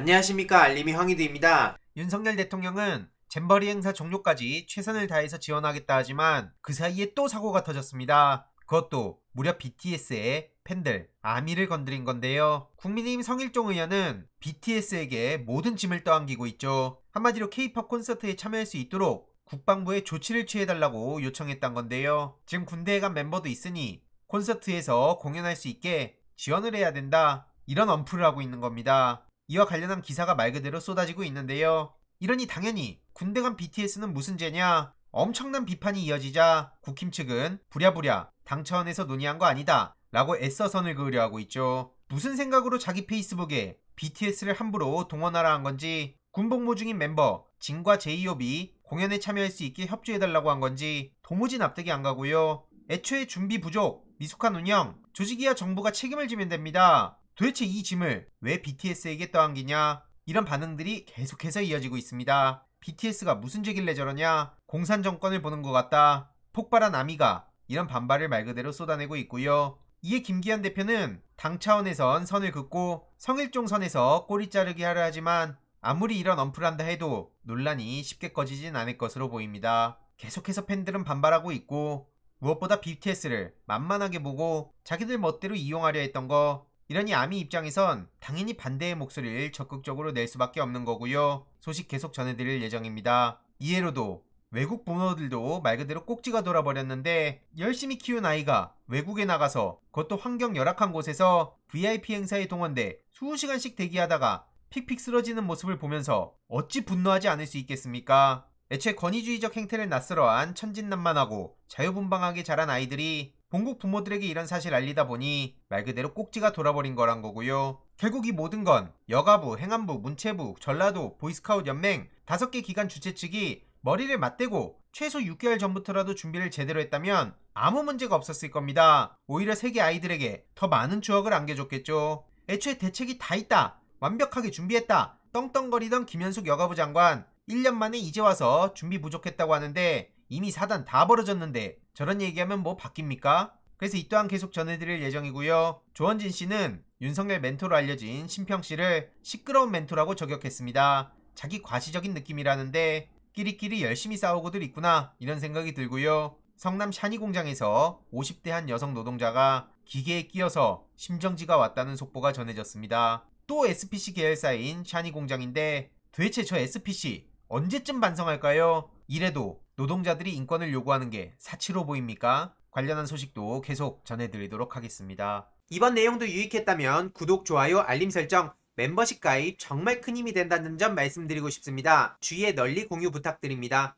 안녕하십니까 알림이 황희드입니다. 윤석열 대통령은 잼버리 행사 종료까지 최선을 다해서 지원하겠다 하지만 그 사이에 또 사고가 터졌습니다. 그것도 무려 BTS의 팬들 아미를 건드린 건데요. 국민의힘 성일종 의원은 BTS에게 모든 짐을 떠안기고 있죠. 한마디로 K-팝 콘서트에 참여할 수 있도록 국방부에 조치를 취해달라고 요청했던 건데요. 지금 군대에 간 멤버도 있으니 콘서트에서 공연할 수 있게 지원을 해야 된다. 이런 언플을 하고 있는 겁니다. 이와 관련한 기사가 말 그대로 쏟아지고 있는데요. 이러니 당연히 군대 간 BTS는 무슨 죄냐? 엄청난 비판이 이어지자 국힘 측은 부랴부랴 당 차원에서 논의한 거 아니다 라고 애써 선을 그으려 하고 있죠. 무슨 생각으로 자기 페이스북에 BTS를 함부로 동원하라 한 건지 군복무 중인 멤버 진과 제이홉이 공연에 참여할 수 있게 협조해달라고 한 건지 도무지 납득이 안 가고요. 애초에 준비 부족, 미숙한 운영, 조직이야 정부가 책임을 지면 됩니다. 도대체 이 짐을 왜 BTS에게 떠안기냐? 이런 반응들이 계속해서 이어지고 있습니다. BTS가 무슨 죄길래 저러냐? 공산 정권을 보는 것 같다. 폭발한 아미가 이런 반발을 말 그대로 쏟아내고 있고요. 이에 김기현 대표는 당 차원에선 선을 긋고 성일종 선에서 꼬리 자르기 하려 하지만 아무리 이런 언플한다 해도 논란이 쉽게 꺼지진 않을 것으로 보입니다. 계속해서 팬들은 반발하고 있고 무엇보다 BTS를 만만하게 보고 자기들 멋대로 이용하려 했던 거 이러니 아미 입장에선 당연히 반대의 목소리를 적극적으로 낼 수밖에 없는 거고요. 소식 계속 전해드릴 예정입니다. 이해로도 외국 부모들도 말 그대로 꼭지가 돌아버렸는데 열심히 키운 아이가 외국에 나가서 그것도 환경 열악한 곳에서 VIP 행사에 동원돼 수시간씩 대기하다가 픽픽 쓰러지는 모습을 보면서 어찌 분노하지 않을 수 있겠습니까? 애초에 권위주의적 행태를 낯설어한 천진난만하고 자유분방하게 자란 아이들이 본국 부모들에게 이런 사실 알리다 보니 말 그대로 꼭지가 돌아버린 거란 거고요. 결국 이 모든 건 여가부, 행안부, 문체부, 전라도, 보이스카우트 연맹 다섯 개 기관 주최 측이 머리를 맞대고 최소 6개월 전부터라도 준비를 제대로 했다면 아무 문제가 없었을 겁니다. 오히려 세계 아이들에게 더 많은 추억을 안겨줬겠죠. 애초에 대책이 다 있다. 완벽하게 준비했다. 떵떵거리던 김현숙 여가부 장관 1년 만에 이제 와서 준비 부족했다고 하는데 이미 사단 다 벌어졌는데 저런 얘기하면 뭐 바뀝니까? 그래서 이 또한 계속 전해드릴 예정이고요. 조원진 씨는 윤석열 멘토로 알려진 심평 씨를 시끄러운 멘토라고 저격했습니다. 자기 과시적인 느낌이라는데 끼리끼리 열심히 싸우고들 있구나 이런 생각이 들고요. 성남 샤니 공장에서 50대 한 여성 노동자가 기계에 끼어서 심정지가 왔다는 속보가 전해졌습니다. 또 SPC 계열사인 샤니 공장인데 도대체 저 SPC 언제쯤 반성할까요? 이래도 노동자들이 인권을 요구하는 게 사치로 보입니까? 관련한 소식도 계속 전해드리도록 하겠습니다. 이번 내용도 유익했다면 구독, 좋아요, 알림 설정, 멤버십 가입 정말 큰 힘이 된다는 점 말씀드리고 싶습니다. 주위에 널리 공유 부탁드립니다.